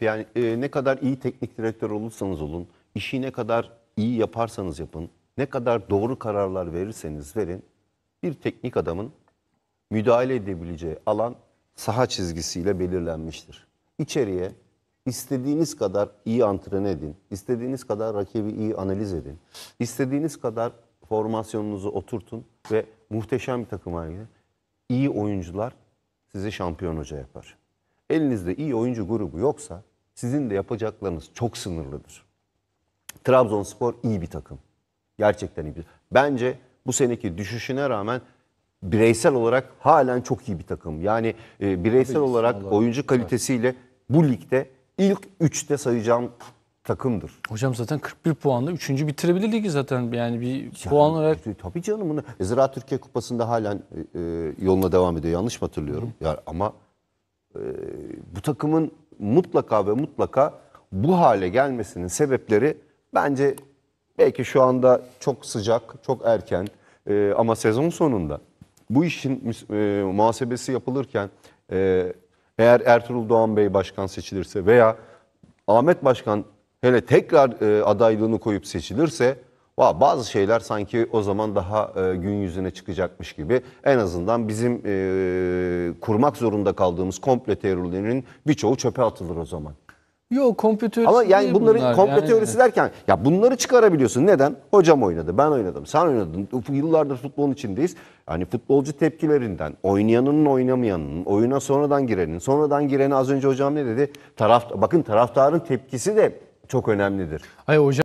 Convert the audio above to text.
Yani e, ne kadar iyi teknik direktör olursanız olun, işi ne kadar iyi yaparsanız yapın, ne kadar doğru kararlar verirseniz verin, bir teknik adamın müdahale edebileceği alan saha çizgisiyle belirlenmiştir. İçeriye istediğiniz kadar iyi antren edin, istediğiniz kadar rakibi iyi analiz edin, istediğiniz kadar formasyonunuzu oturtun ve muhteşem bir takım haline iyi oyuncular sizi şampiyon hoca yapar. Elinizde iyi oyuncu grubu yoksa sizin de yapacaklarınız çok sınırlıdır. Trabzonspor iyi bir takım. Gerçekten iyi bir Bence bu seneki düşüşüne rağmen bireysel olarak halen çok iyi bir takım. Yani e, bireysel olarak oyuncu kalitesiyle bu ligde ilk 3'te sayacağım takımdır. Hocam zaten 41 puanla 3. bitirebilir ligi zaten. Yani bir yani, puan olarak. E, tabii canım bunu. Zira Türkiye Kupası'nda halen e, e, yoluna devam ediyor. Yanlış mı hatırlıyorum? Hı. Ya, ama ee, bu takımın mutlaka ve mutlaka bu hale gelmesinin sebepleri bence belki şu anda çok sıcak, çok erken e, ama sezon sonunda bu işin e, muhasebesi yapılırken e, eğer Ertuğrul Doğan Bey başkan seçilirse veya Ahmet Başkan hele tekrar e, adaylığını koyup seçilirse bazı şeyler sanki o zaman daha e, gün yüzüne çıkacakmış gibi. En azından bizim e, kurmak zorunda kaldığımız komple teorilerinin birçoğu çöpe atılır o zaman. Yok komplo teorisi Ama yani bunları bunların bunlar. komplo yani, teorisi derken ya bunları çıkarabiliyorsun. Neden? Hocam oynadı, ben oynadım, sen oynadın. Yıllardır futbolun içindeyiz. Hani futbolcu tepkilerinden, oynayanın oynamayanın, oyuna sonradan girenin, sonradan gireni az önce hocam ne dedi? Taraf, bakın taraftarın tepkisi de çok önemlidir. Hayır hocam.